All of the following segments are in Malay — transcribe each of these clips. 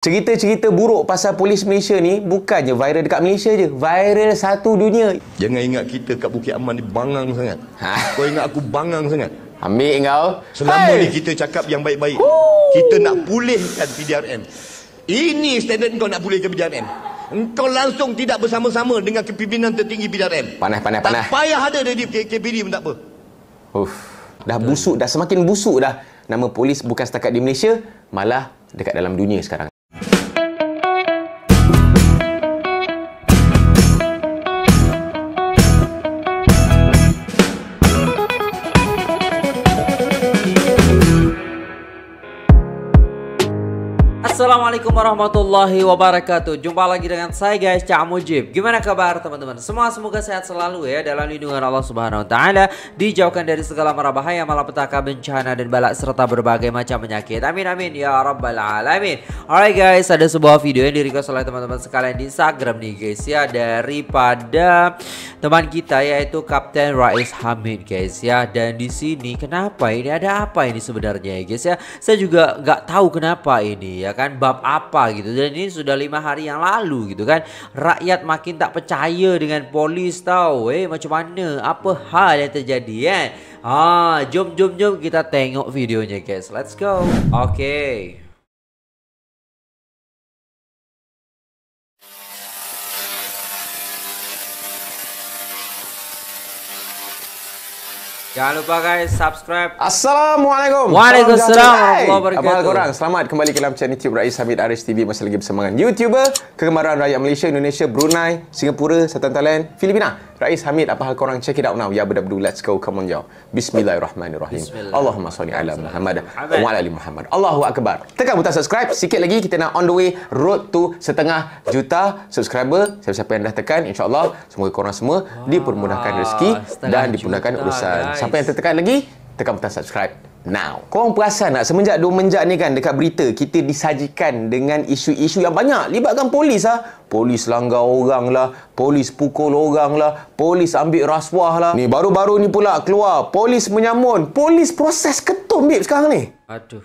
Cerita-cerita buruk pasal polis Malaysia ni bukannya viral dekat Malaysia je. Viral satu dunia. Jangan ingat kita kat Bukit Aman ni bangang sangat. Ha? Kau ingat aku bangang sangat? Ambil kau. Selama Hai. ni kita cakap yang baik-baik. Kita nak pulihkan PDRM. Ini standard kau nak pulihkan PDRM. Engkau langsung tidak bersama-sama dengan kepimpinan tertinggi PDRM. Panas, panas, panas. Tak payah ada dari KPD pun tak apa. Uff. Dah busuk, dah semakin busuk dah. Nama polis bukan setakat di Malaysia, malah dekat dalam dunia sekarang. Assalamualaikum warahmatullahi wabarakatuh Jumpa lagi dengan saya guys Cak Mujib Gimana kabar teman-teman Semua semoga sehat selalu ya Dalam lindungan Allah subhanahu wa ta'ala Dijauhkan dari segala marabahaya Malapetaka bencana dan balak Serta berbagai macam penyakit Amin amin Ya Rabbal Alamin Alright guys Ada sebuah video yang direquest oleh teman-teman sekalian Di Instagram nih guys ya Daripada teman kita Yaitu Kapten Rais Hamid guys ya Dan di sini Kenapa ini ada apa ini sebenarnya ya guys ya Saya juga gak tahu kenapa ini ya kan Bab apa apa gitu dan ini sudah lima hari yang lalu gitu kan rakyat makin tak percaya dengan polis tahu eh macam mana apa hal yang terjadi eh ah jom jom jom kita tengok videonya guys let's go okay Jangan lupa guys subscribe. Assalamualaikum. Waalaikumsalam. Apa khabar korang? Selamat kembali ke dalam channel YouTube Rais Hamid Aris TV masih lagi bersama dengan YouTuber kegemaran rakyat Malaysia, Indonesia, Brunei, Singapura, Satan Thailand, Filipina. Rais Hamid, apa hal korang check it out now? Ya berdebu, let's go, come on yo. Bismillahirrahmanirrahim. Allahumma salli ala Muhammad wa ala ali Muhammad. Allahu akbar. Tekan butang subscribe sikit lagi kita nak on the way road to setengah juta subscriber. Siapa-siapa yang dah tekan, insyaallah semoga korang semua dipermudahkan rezeki dan dipermudahkan urusan. Siapa yang tertekan lagi, tekan butang subscribe now. Korang perasan tak semenjak dua menjak ni kan dekat berita kita disajikan dengan isu-isu yang banyak libatkan polis ah. Polis langgar orang lah, polis pukul orang lah, polis ambil rasuah lah. Ni baru-baru ni pula keluar polis menyamun, polis proses ketum bib sekarang ni. Aduh.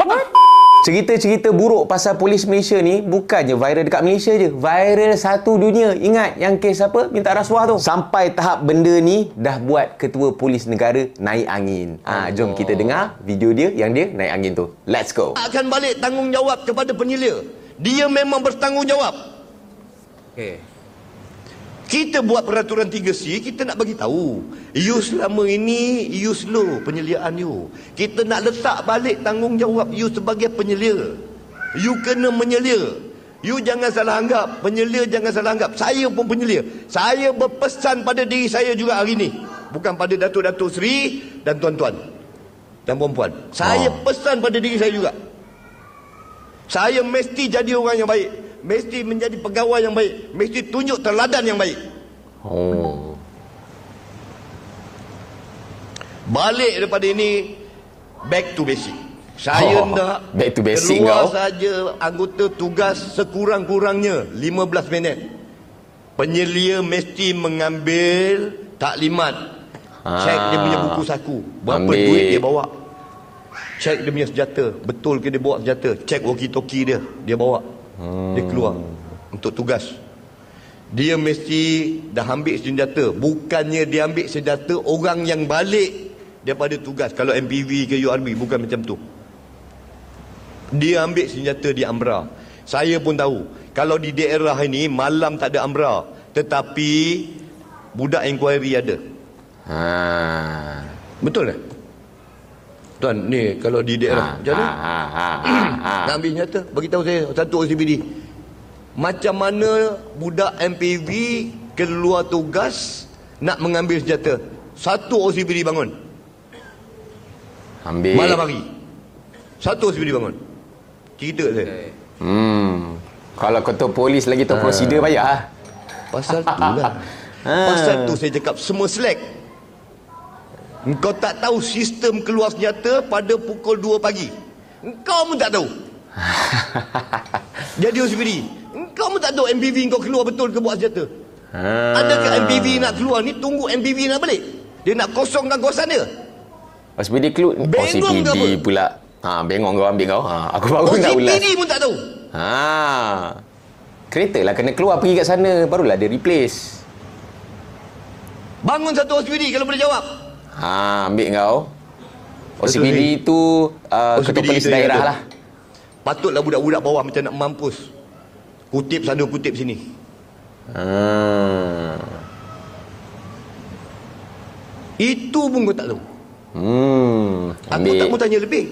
What? What? Cerita-cerita buruk pasal polis Malaysia ni bukannya viral dekat Malaysia je. Viral satu dunia. Ingat yang kes apa? Minta rasuah tu. Sampai tahap benda ni dah buat ketua polis negara naik angin. Ah, ha, jom kita oh. dengar video dia yang dia naik angin tu. Let's go. Akan balik tanggungjawab kepada penyelia. Dia memang bertanggungjawab. Okay. Kita buat peraturan 3C, kita nak bagi tahu. You selama ini, you slow penyeliaan you. Kita nak letak balik tanggungjawab you sebagai penyelia. You kena menyelia. You jangan salah anggap. Penyelia jangan salah anggap. Saya pun penyelia. Saya berpesan pada diri saya juga hari ini. Bukan pada Datuk-Datuk Seri dan tuan-tuan. Dan puan-puan. Saya oh. pesan pada diri saya juga. Saya mesti jadi orang yang baik mesti menjadi pegawai yang baik mesti tunjuk teladan yang baik oh balik daripada ini back to basic saya oh, nak back to basic keluar saja anggota tugas sekurang-kurangnya 15 minit penyelia mesti mengambil taklimat ah, check dia punya buku saku berapa ambil. duit dia bawa Cek dia punya senjata betul ke dia bawa senjata Cek walkie talkie dia dia bawa hmm. dia keluar untuk tugas dia mesti dah ambil senjata bukannya dia ambil senjata orang yang balik daripada tugas kalau MPV ke URB bukan macam tu dia ambil senjata di Amra saya pun tahu kalau di daerah ini malam tak ada Amra tetapi budak inquiry ada ha. betul tak? Eh? Tuan ni kalau di daerah ha, macam mana? Ha, ha, ha, ha, ha. Nak ambil senjata? Beritahu saya satu OCPD. Macam mana budak MPV keluar tugas nak mengambil senjata? Satu OCPD bangun. Ambil. Malam hari. Satu OCPD bangun. Cerita saya. Hmm. Kalau ketua polis lagi tahu ha. prosedur bayar. Pasal tu lah. Ha. Pasal tu saya cakap semua selek. Engkau tak tahu sistem keluar senjata pada pukul 2 pagi. Engkau pun tak tahu. Jadi OCPD, engkau pun tak tahu MPV engkau keluar betul ke buat senjata. Ha. Adakah MPV nak keluar ni tunggu MPV nak balik? Dia nak kosongkan kawasan dia. OCPD keluar OCPD oh, pula. Ha, bengong kau ambil kau. Ha, aku baru oh, nak ulas. OCPD pun tak tahu. Ha. Kereta lah kena keluar pergi kat sana. Barulah dia replace. Bangun satu OCPD kalau boleh jawab. Ha, ambil kau. OCPD tu uh, ketua polis daerah lah. Patutlah budak-budak bawah macam nak mampus. Kutip sana, kutip sini. Hmm. Itu pun kau tak tahu. Hmm. Ambil. Aku tak mau tanya lebih.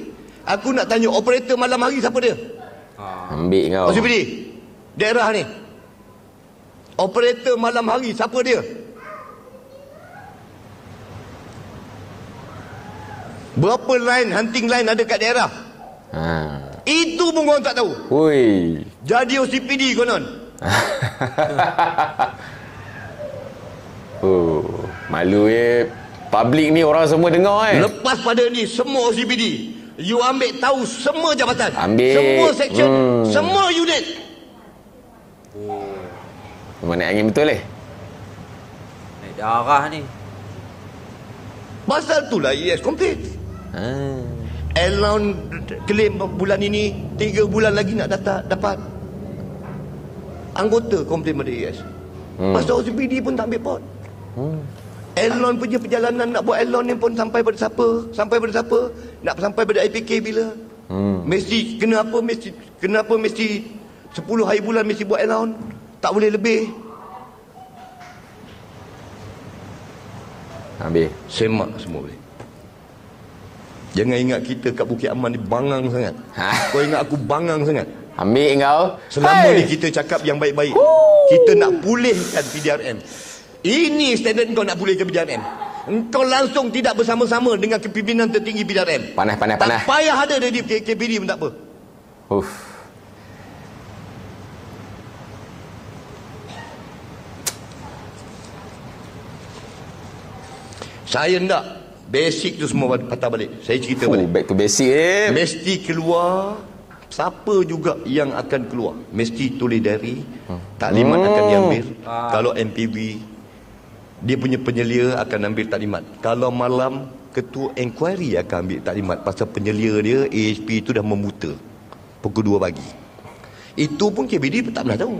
Aku nak tanya operator malam hari siapa dia? Ha. Ambil kau. OCPD. Daerah ni. Operator malam hari siapa dia? Berapa line hunting line ada kat daerah? Ha. Itu pun korang tak tahu. Hui. Jadi OCPD konon. oh, malu ye. Public ni orang semua dengar kan. Eh. Lepas pada ni semua OCPD. You ambil tahu semua jabatan. Ambil. Semua section. Hmm. Semua unit. Oh. Mana angin betul eh? Naik darah ni. Pasal tu lah yes complete. Ha. Elon claim bulan ini tiga bulan lagi nak data dapat anggota komplain pada US. Hmm. Masa OCPD pun tak ambil pot. Hmm. Elon punya perjalanan nak buat Elon ni pun sampai pada siapa? Sampai pada siapa? Nak sampai pada IPK bila? Hmm. Messi kenapa Messi kenapa Messi 10 hari bulan mesti buat Elon? Tak boleh lebih. Ambil. Semak semua boleh. Jangan ingat kita kat Bukit Aman ni bangang sangat. Ha? Kau ingat aku bangang sangat? Ambil kau. Selama Hai. ni kita cakap yang baik-baik. Kita nak pulihkan PDRM. Ini standard kau nak pulihkan PDRM. Kau langsung tidak bersama-sama dengan kepimpinan tertinggi PDRM. Panas, panas, panas. Tak payah ada dari KPD pun tak apa. Uff. Saya tidak Basic tu semua patah balik. Saya cerita Fuh, oh, balik. Back to basic eh. Mesti keluar. Siapa juga yang akan keluar. Mesti tulis dari. Taklimat hmm. akan diambil. Ha. Kalau MPB. Dia punya penyelia akan ambil taklimat. Kalau malam. Ketua inquiry akan ambil taklimat. Pasal penyelia dia. AHP itu dah membuta. Pukul 2 pagi. Itu pun KBD tak pernah tahu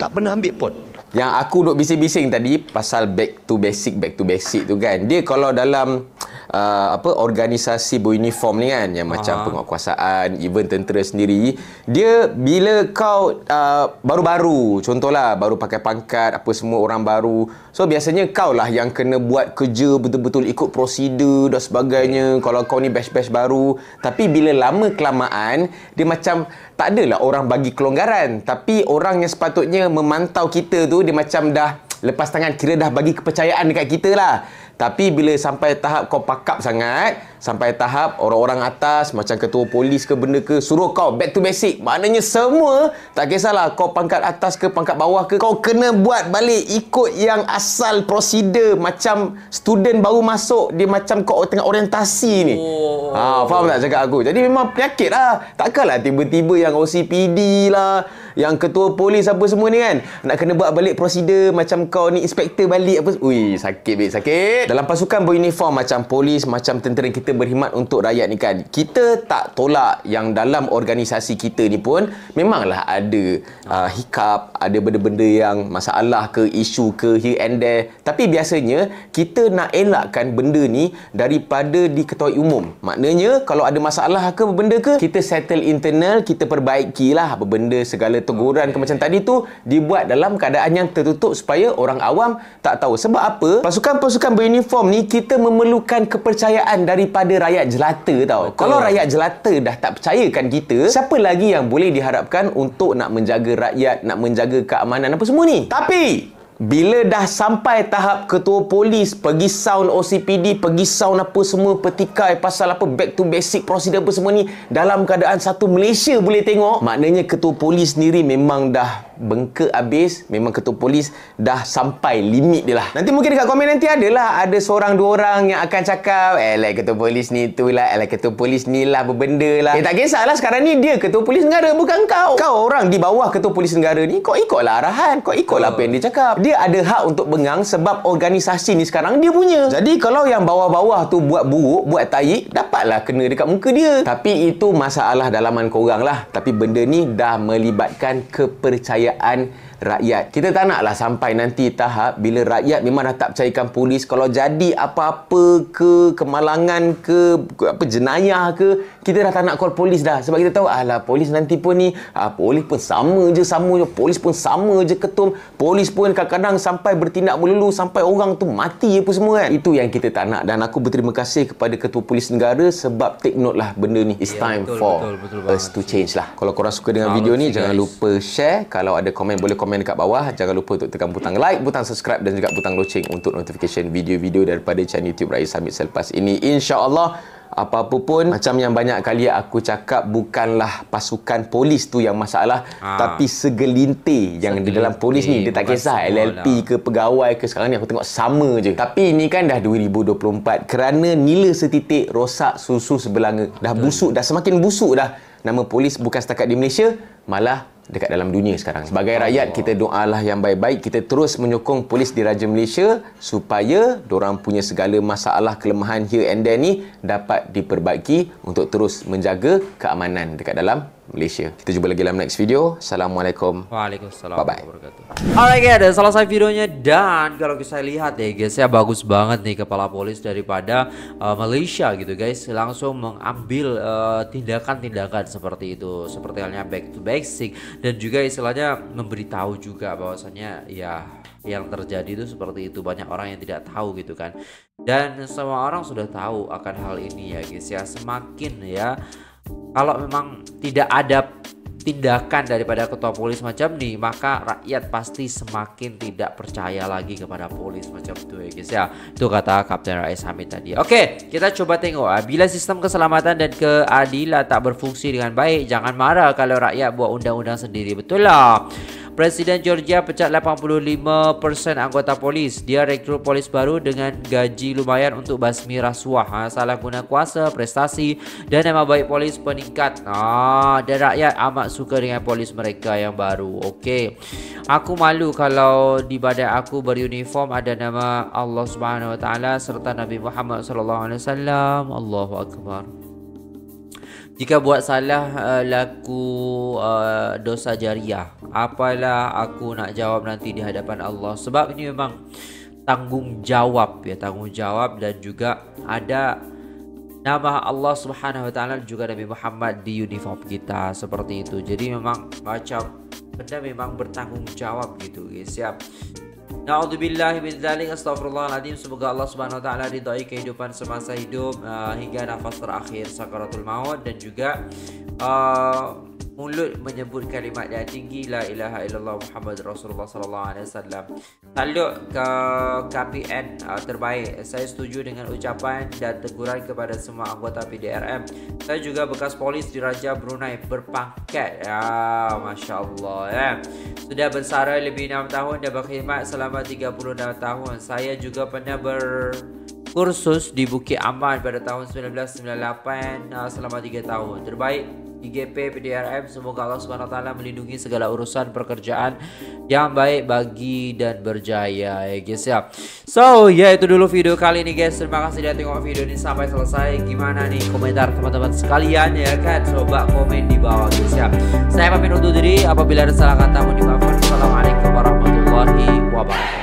tak pernah ambil pun. Yang aku duk bising-bising tadi pasal back to basic, back to basic tu kan. Dia kalau dalam uh, apa organisasi beruniform ni kan yang macam uh-huh. penguatkuasaan even tentera sendiri dia bila kau baru uh, baru-baru contohlah baru pakai pangkat apa semua orang baru so biasanya kau lah yang kena buat kerja betul-betul ikut prosedur dan sebagainya kalau kau ni batch-batch baru tapi bila lama kelamaan dia macam tak adalah orang bagi kelonggaran tapi orang yang sepatutnya memantau kita tu dia macam dah lepas tangan kira dah bagi kepercayaan dekat kita lah tapi bila sampai tahap kau pakap sangat, sampai tahap orang-orang atas macam ketua polis ke benda ke suruh kau back to basic. Maknanya semua tak kisahlah kau pangkat atas ke pangkat bawah ke kau kena buat balik ikut yang asal prosedur macam student baru masuk dia macam kau tengah orientasi ni. Oh. Ha, faham tak cakap aku? Jadi memang penyakit lah. Takkanlah tiba-tiba yang OCPD lah yang ketua polis apa semua ni kan nak kena buat balik prosedur macam kau ni inspektor balik apa ui sakit bet sakit dalam pasukan beruniform macam polis, macam tentera kita berkhidmat untuk rakyat ni kan. Kita tak tolak yang dalam organisasi kita ni pun memanglah ada uh, hiccup, ada benda-benda yang masalah ke, isu ke, here and there. Tapi biasanya kita nak elakkan benda ni daripada di diketuai umum. Maknanya kalau ada masalah ke benda ke, kita settle internal, kita perbaiki lah benda segala teguran ke macam tadi tu dibuat dalam keadaan yang tertutup supaya orang awam tak tahu. Sebab apa? Pasukan-pasukan beruniform reform ni kita memerlukan kepercayaan daripada rakyat jelata tau. Betul. Kalau rakyat jelata dah tak percayakan kita, siapa lagi yang boleh diharapkan untuk nak menjaga rakyat, nak menjaga keamanan apa semua ni? Tapi, bila dah sampai tahap ketua polis pergi sound OCPD pergi sound apa semua petikai pasal apa back to basic procedure apa semua ni dalam keadaan satu Malaysia boleh tengok maknanya ketua polis sendiri memang dah bengke habis memang ketua polis dah sampai limit dia lah nanti mungkin dekat komen nanti adalah ada seorang dua orang yang akan cakap eh lah ketua polis ni tu lah eh lah ketua polis ni lah berbenda lah eh tak lah sekarang ni dia ketua polis negara bukan kau kau orang di bawah ketua polis negara ni kau ikutlah arahan kau ikutlah oh. apa yang dia cakap dia dia ada hak untuk bengang sebab organisasi ni sekarang dia punya. Jadi kalau yang bawah-bawah tu buat buruk, buat tai, dapatlah kena dekat muka dia. Tapi itu masalah dalaman korang lah. Tapi benda ni dah melibatkan kepercayaan rakyat. Kita tak naklah sampai nanti tahap bila rakyat memang dah tak percayakan polis. Kalau jadi apa-apa ke, kemalangan ke, apa jenayah ke, kita dah tak nak call polis dah. Sebab kita tahu, alah polis nanti pun ni, ah, polis pun sama je, sama je. Polis pun sama je ketum. Polis pun kadang-kadang sampai bertindak melulu, sampai orang tu mati je pun semua kan. Itu yang kita tak nak. Dan aku berterima kasih kepada Ketua Polis Negara sebab take note lah benda ni. It's yeah, time betul, for betul, betul, betul us to change lah. Kalau korang suka dengan nah, video ni, guys. jangan lupa share. Kalau ada komen, boleh komen komen dekat bawah. Jangan lupa untuk tekan butang like, butang subscribe dan juga butang loceng untuk notification video-video daripada channel YouTube Raya Summit selepas ini. InsyaAllah, apa-apa pun, macam yang banyak kali aku cakap, bukanlah pasukan polis tu yang masalah. Ha. Tapi segelintir yang di dalam polis ni, dia tak kisah LLP lah. ke pegawai ke sekarang ni, aku tengok sama je. Tapi ini kan dah 2024 kerana nila setitik rosak susu sebelanga. Dah Betul. busuk, dah semakin busuk dah. Nama polis bukan setakat di Malaysia, malah dekat dalam dunia sekarang. Sebagai rakyat kita doalah yang baik-baik, kita terus menyokong polis diraja Malaysia supaya orang punya segala masalah kelemahan here and there ni dapat diperbaiki untuk terus menjaga keamanan dekat dalam Malaysia. Kita jumpa lagi dalam next video. Assalamualaikum. Waalaikumsalam. Bye-bye. Alright guys, ada selesai videonya dan kalau saya lihat ya guys, ya bagus banget nih kepala polis daripada uh, Malaysia gitu guys, langsung mengambil uh, tindakan-tindakan uh, seperti itu, seperti halnya back to basic dan juga istilahnya memberitahu juga bahwasannya ya yang terjadi itu seperti itu banyak orang yang tidak tahu gitu kan dan semua orang sudah tahu akan hal ini ya guys ya semakin ya kalau memang tidak ada tindakan daripada ketua polis macam nih maka rakyat pasti semakin tidak percaya lagi kepada polis macam itu ya guys ya itu kata Kapten Rais Hamid tadi oke kita coba tengok ah, bila sistem keselamatan dan keadilan tak berfungsi dengan baik jangan marah kalau rakyat buat undang-undang sendiri betul lah Presiden Georgia pecat 85% anggota polis. Dia rekrut polis baru dengan gaji lumayan untuk basmi rasuah. Ha, salah guna kuasa, prestasi dan nama baik polis peningkat. Ah, dan rakyat amat suka dengan polis mereka yang baru. Okey. Aku malu kalau di badan aku beruniform ada nama Allah Subhanahu Wa Taala serta Nabi Muhammad Sallallahu Alaihi Wasallam. Allahu Akbar. Jika buat salah uh, laku uh, dosa jariah Apalah aku nak jawab nanti di hadapan Allah Sebab ini memang tanggungjawab ya tanggungjawab dan juga ada nama Allah Subhanahu wa taala juga Nabi Muhammad di uniform kita seperti itu. Jadi memang macam benda memang bertanggung jawab gitu guys. Siap. Na'udzubillah min dzalik astaghfirullahaladzim Semoga Allah subhanahu wa ta'ala ridhoi kehidupan semasa hidup uh, Hingga nafas terakhir sakaratul maut Dan juga uh, mulut menyebut kalimat yang tinggi la ilaha illallah Muhammad Rasulullah sallallahu alaihi wasallam. Taluk ke KPN uh, terbaik. Saya setuju dengan ucapan dan teguran kepada semua anggota PDRM. Saya juga bekas polis di Raja Brunei berpangkat. Ya, Masya Allah. Ya. Sudah bersara lebih 6 tahun dan berkhidmat selama 36 tahun. Saya juga pernah ber kursus di Bukit Aman pada tahun 1998 ah, selama 3 tahun. Terbaik IGP PDRM semoga Allah SWT melindungi segala urusan pekerjaan yang baik bagi dan berjaya ya guys ya. So ya itu dulu video kali ini guys. Terima kasih sudah tengok video ini sampai selesai. Gimana nih komentar teman-teman sekalian ya kan? Coba komen di bawah guys ya. Saya pamit undur diri apabila ada salah kata mohon dimaafkan. Assalamualaikum warahmatullahi wabarakatuh.